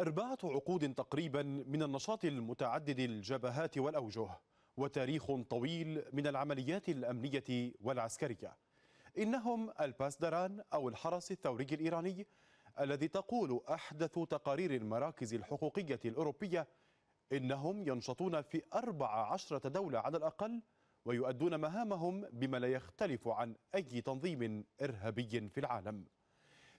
أربعة عقود تقريبا من النشاط المتعدد الجبهات والأوجه وتاريخ طويل من العمليات الأمنية والعسكرية إنهم الباسدران أو الحرس الثوري الإيراني الذي تقول أحدث تقارير المراكز الحقوقية الأوروبية إنهم ينشطون في 14 دولة على الأقل ويؤدون مهامهم بما لا يختلف عن أي تنظيم إرهابي في العالم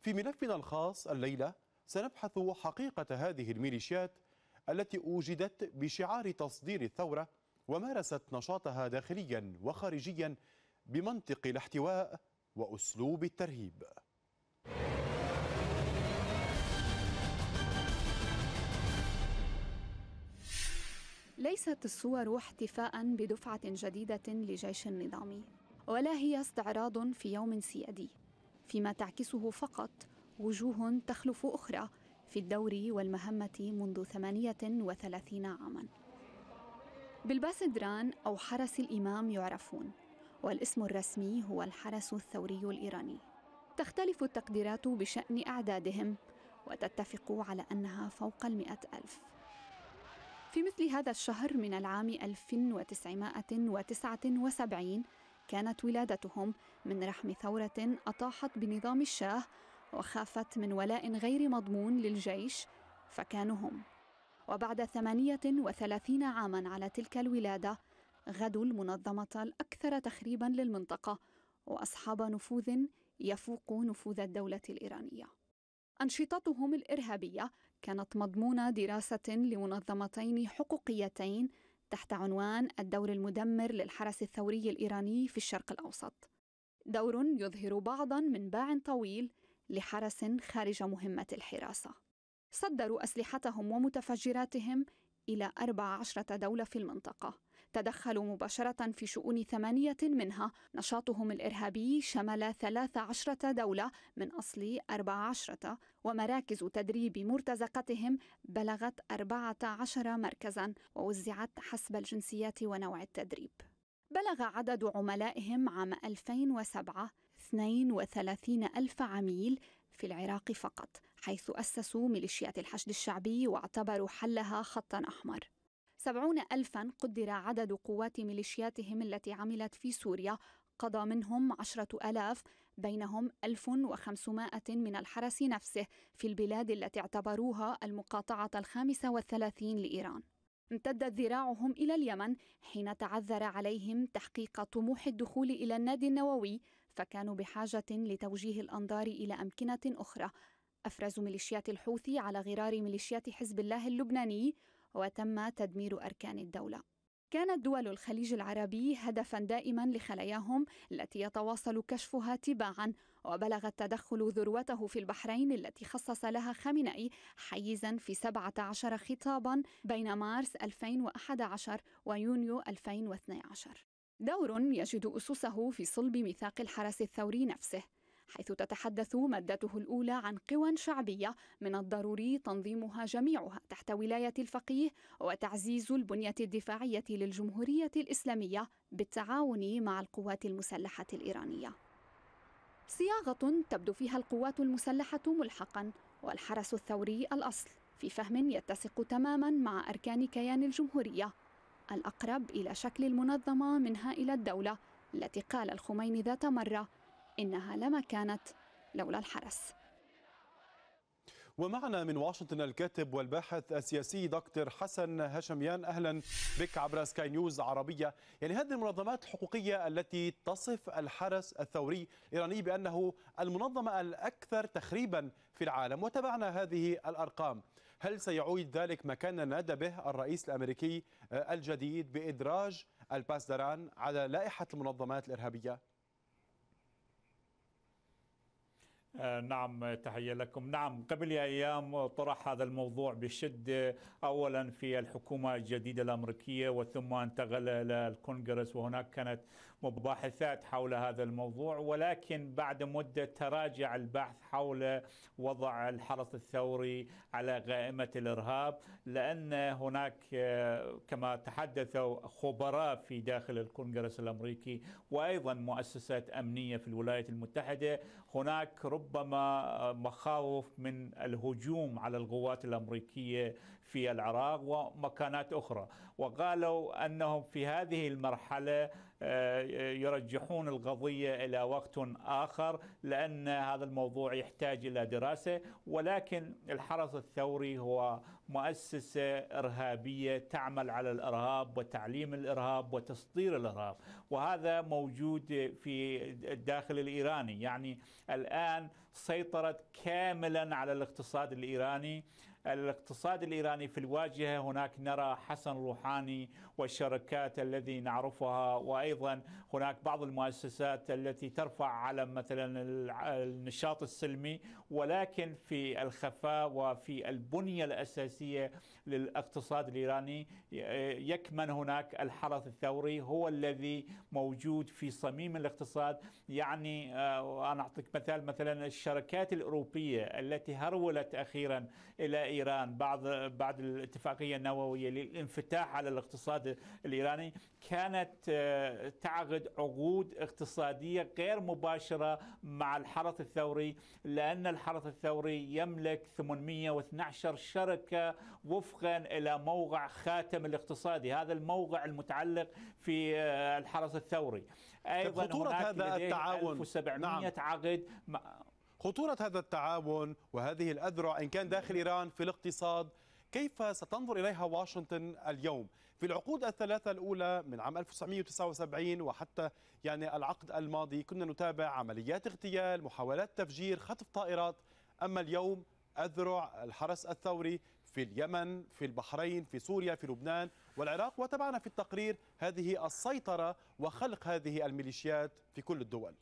في ملفنا الخاص الليلة سنبحث حقيقة هذه الميليشيات التي أوجدت بشعار تصدير الثورة ومارست نشاطها داخليا وخارجيا بمنطق الاحتواء وأسلوب الترهيب ليست الصور احتفاء بدفعة جديدة لجيش النظام ولا هي استعراض في يوم سيادي فيما تعكسه فقط وجوه تخلف أخرى في الدور والمهمة منذ 38 عاماً بالباسدران أو حرس الإمام يعرفون والاسم الرسمي هو الحرس الثوري الإيراني تختلف التقديرات بشأن أعدادهم وتتفق على أنها فوق المئة ألف في مثل هذا الشهر من العام 1979 كانت ولادتهم من رحم ثورة أطاحت بنظام الشاه وخافت من ولاء غير مضمون للجيش فكانوا هم وبعد 38 عاما على تلك الولادة غدوا المنظمة الأكثر تخريبا للمنطقة وأصحاب نفوذ يفوق نفوذ الدولة الإيرانية أنشطتهم الإرهابية كانت مضمون دراسة لمنظمتين حقوقيتين تحت عنوان الدور المدمر للحرس الثوري الإيراني في الشرق الأوسط دور يظهر بعضا من باع طويل لحرس خارج مهمة الحراسة صدروا أسلحتهم ومتفجراتهم إلى 14 دولة في المنطقة تدخلوا مباشرة في شؤون ثمانية منها نشاطهم الإرهابي شمل 13 دولة من أصل 14 ومراكز تدريب مرتزقتهم بلغت 14 مركزا ووزعت حسب الجنسيات ونوع التدريب بلغ عدد عملائهم عام 2007 32 ألف عميل في العراق فقط حيث أسسوا ميليشيات الحشد الشعبي واعتبروا حلها خطا أحمر سبعون ألفا قدر عدد قوات ميليشياتهم التي عملت في سوريا قضى منهم عشرة ألاف بينهم 1500 من الحرس نفسه في البلاد التي اعتبروها المقاطعة الخامسة والثلاثين لإيران امتدت ذراعهم إلى اليمن حين تعذر عليهم تحقيق طموح الدخول إلى النادي النووي فكانوا بحاجة لتوجيه الأنظار إلى أمكنة أخرى أفرز ميليشيات الحوثي على غرار ميليشيات حزب الله اللبناني وتم تدمير أركان الدولة كانت دول الخليج العربي هدفا دائما لخلاياهم التي يتواصل كشفها تباعا وبلغ التدخل ذروته في البحرين التي خصص لها خامنئي حيزا في 17 خطابا بين مارس 2011 ويونيو 2012 دور يجد أسسه في صلب ميثاق الحرس الثوري نفسه حيث تتحدث مادته الأولى عن قوى شعبية من الضروري تنظيمها جميعها تحت ولاية الفقيه وتعزيز البنية الدفاعية للجمهورية الإسلامية بالتعاون مع القوات المسلحة الإيرانية. صياغة تبدو فيها القوات المسلحة ملحقا والحرس الثوري الأصل في فهم يتسق تماما مع أركان كيان الجمهورية الأقرب إلى شكل المنظمة منها إلى الدولة التي قال الخميني ذات مرة إنها لما كانت لولا الحرس ومعنا من واشنطن الكاتب والباحث السياسي دكتور حسن هشميان اهلا بك عبر سكاي نيوز عربيه، يعني هذه المنظمات الحقوقيه التي تصف الحرس الثوري الايراني بانه المنظمه الاكثر تخريبا في العالم وتابعنا هذه الارقام، هل سيعود ذلك ما كان نادى به الرئيس الأمريكي آه، الجديد بإدراج الباسداران على لائحة المنظمات الإرهابية؟ آه، نعم تحية لكم نعم قبل أيام طرح هذا الموضوع بشدة أولا في الحكومة الجديدة الأمريكية وثم انتقل إلى الكونغرس وهناك كانت مباحثات حول هذا الموضوع ولكن بعد مدة تراجع البحث حول وضع الحرس الثوري على قائمة الإرهاب لأن هناك كما تحدثوا خبراء في داخل الكونغرس الأمريكي وأيضا مؤسسات أمنية في الولايات المتحدة هناك ربما مخاوف من الهجوم على القوات الأمريكية في العراق ومكانات أخرى وقالوا أنهم في هذه المرحلة آه، يرجحون القضية إلى وقت آخر لأن هذا الموضوع يحتاج إلى دراسة ولكن الحرس الثوري هو مؤسسة إرهابية تعمل على الإرهاب وتعليم الإرهاب وتصدير الإرهاب وهذا موجود في الداخل الإيراني يعني الآن سيطرت كاملا على الاقتصاد الإيراني الاقتصاد الإيراني في الواجهة هناك نرى حسن روحاني والشركات الذي نعرفها وأيضا هناك بعض المؤسسات التي ترفع علم مثلا النشاط السلمي ولكن في الخفاء وفي البنية الأساسية للاقتصاد الإيراني يكمن هناك الحرس الثوري هو الذي موجود في صميم الاقتصاد يعني آه، أنا أعطيك مثال مثلا الشركات الأوروبية التي هرولت أخيرا إلى إيران بعد بعد الاتفاقية النووية للانفتاح على الاقتصاد الإيراني كانت آه، تعقد عقود اقتصادية غير مباشرة مع الحرس الثوري لأن الحرس الثوري يملك 812 شركة وفقا إلى موقع خاتم الاقتصادي هذا الموقع المتعلق في آه، الحرس الثوري طيب، أيضا هناك هذا التعاون 1700 نعم. عقد خطورة هذا التعاون وهذه الأذرع إن كان داخل نعم. إيران في الاقتصاد كيف ستنظر إليها واشنطن اليوم في العقود الثلاثة الأولى من عام 1979 وحتى يعني العقد الماضي كنا نتابع عمليات اغتيال محاولات تفجير خطف طائرات أما اليوم أذرع الحرس الثوري في اليمن في البحرين في سوريا في لبنان والعراق وتابعنا في التقرير هذه السيطرة وخلق هذه الميليشيات في كل الدول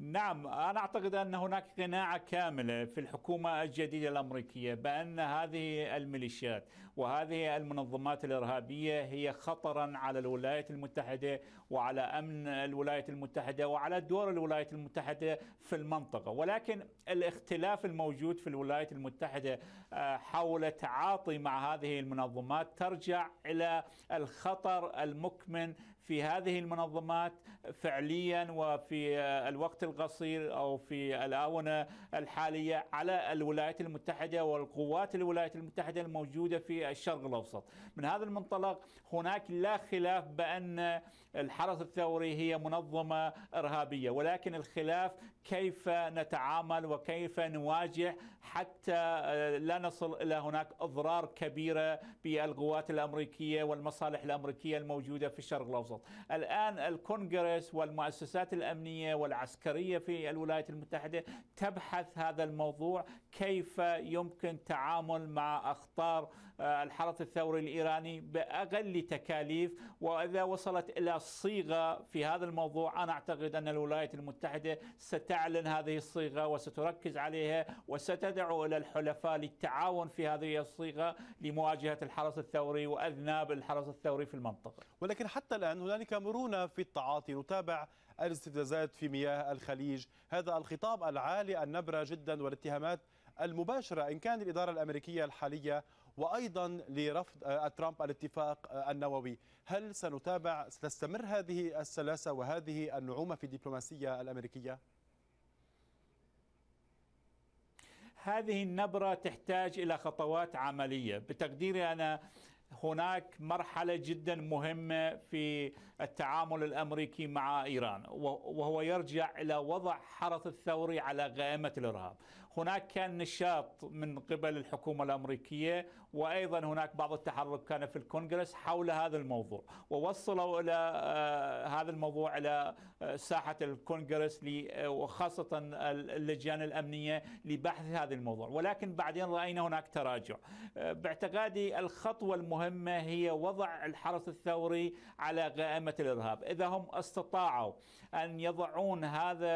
نعم أنا أعتقد أن هناك قناعة كاملة في الحكومة الجديدة الأمريكية بأن هذه الميليشيات وهذه المنظمات الإرهابية هي خطرا على الولايات المتحدة وعلى أمن الولايات المتحدة وعلى دور الولايات المتحدة في المنطقة ولكن الاختلاف الموجود في الولايات المتحدة آه، حول تعاطي مع هذه المنظمات ترجع إلى الخطر المكمن في هذه المنظمات فعليا وفي الوقت القصير او في الاونه الحاليه على الولايات المتحده والقوات الولايات المتحده الموجوده في الشرق الاوسط. من هذا المنطلق هناك لا خلاف بان الحرس الثوري هي منظمه ارهابيه ولكن الخلاف كيف نتعامل وكيف نواجه حتى آه، لا نصل الى هناك اضرار كبيره بالقوات الامريكيه والمصالح الامريكيه الموجوده في الشرق الاوسط. الارض الان الكونغرس والمؤسسات الامنيه والعسكريه في الولايات المتحده تبحث هذا الموضوع كيف يمكن تعامل مع اخطار آه، الحرس الثوري الايراني باقل تكاليف واذا وصلت الى صيغه في هذا الموضوع انا اعتقد ان الولايات المتحده ستعلن هذه الصيغه وستركز عليها وستدعو الى الحلفاء للتعاون في هذه الصيغه لمواجهه الحرس الثوري واذناب الحرس الثوري في المنطقه. ولكن حتى الان أن هنالك مرونة في التعاطي نتابع الاستفزازات في مياه الخليج هذا الخطاب العالي النبرة جدا والاتهامات المباشرة إن كان الإدارة الأمريكية الحالية وأيضا لرفض آه، ترامب الاتفاق آه، النووي هل سنتابع ستستمر هذه السلاسة وهذه النعومة في الدبلوماسية الأمريكية؟ هذه النبرة تحتاج إلى خطوات عملية بتقديري أنا هناك مرحله جدا مهمه في التعامل الامريكي مع ايران وهو يرجع الى وضع حرس الثوري على قائمه الارهاب. هناك كان نشاط من قبل الحكومه الامريكيه وايضا هناك بعض التحرك كان في الكونغرس حول هذا الموضوع ووصلوا الى آه، هذا الموضوع الى آه، ساحه الكونغرس وخاصه اللجان الامنيه لبحث هذا الموضوع ولكن بعدين راينا هناك تراجع. آه، باعتقادي الخطوه المهمه هي وضع الحرس الثوري على قائمه مهمة الإرهاب إذا هم استطاعوا أن يضعون هذا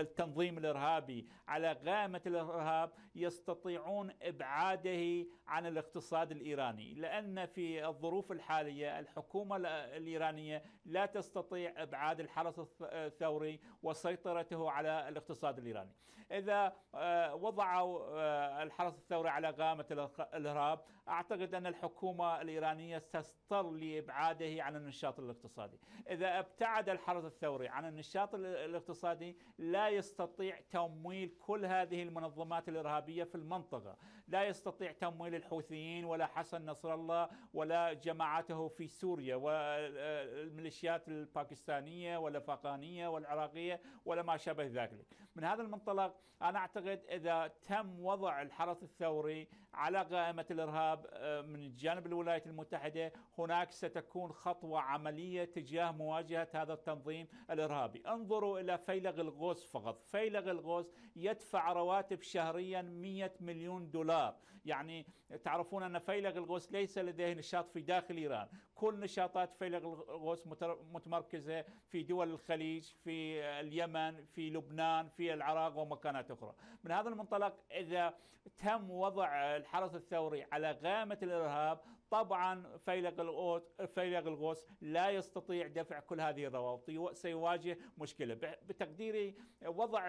التنظيم الإرهابي على قائمة الإرهاب يستطيعون إبعاده عن الاقتصاد الإيراني لأن في الظروف الحالية الحكومة الإيرانية لا تستطيع إبعاد الحرس الثوري وسيطرته على الاقتصاد الإيراني إذا آه، وضعوا آه، الحرس الثوري على قائمة الإرهاب أعتقد أن الحكومة الإيرانية ستضطر لإبعاده عن النشاط الاقتصادي الاقتصادي إذا ابتعد الحرس الثوري عن النشاط الاقتصادي لا يستطيع تمويل كل هذه المنظمات الإرهابية في المنطقة لا يستطيع تمويل الحوثيين ولا حسن نصر الله ولا جماعته في سوريا والميليشيات آه، الباكستانية والأفغانية والعراقية ولا ما شابه ذلك من هذا المنطلق أنا أعتقد إذا تم وضع الحرس الثوري على قائمة الإرهاب آه، من جانب الولايات المتحدة هناك ستكون خطوة عملية تجاه مواجهة هذا التنظيم الإرهابي انظروا إلى فيلق الغوص فقط فيلق الغوص يدفع رواتب شهريا 100 مليون دولار الشباب يعني تعرفون أن فيلق الغوص ليس لديه نشاط في داخل إيران كل نشاطات فيلق الغوص متمركزة في دول الخليج في اليمن في لبنان في العراق ومكانات أخرى من هذا المنطلق إذا تم وضع الحرس الثوري على غامة الإرهاب طبعا فيلق الغوص لا يستطيع دفع كل هذه الروابط سيواجه مشكلة بتقديري وضع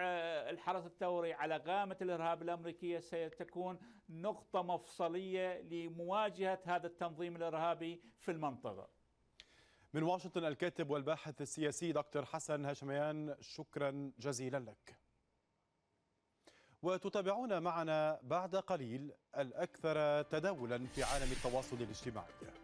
الحرس الثوري على غامة الإرهاب الأمريكية ستكون نقطة مفصلية لمواجهة هذا التنظيم الإرهابي في المنطقة من واشنطن الكاتب والباحث السياسي دكتور حسن هاشميان شكرا جزيلا لك وتتابعون معنا بعد قليل الأكثر تداولا في عالم التواصل الاجتماعي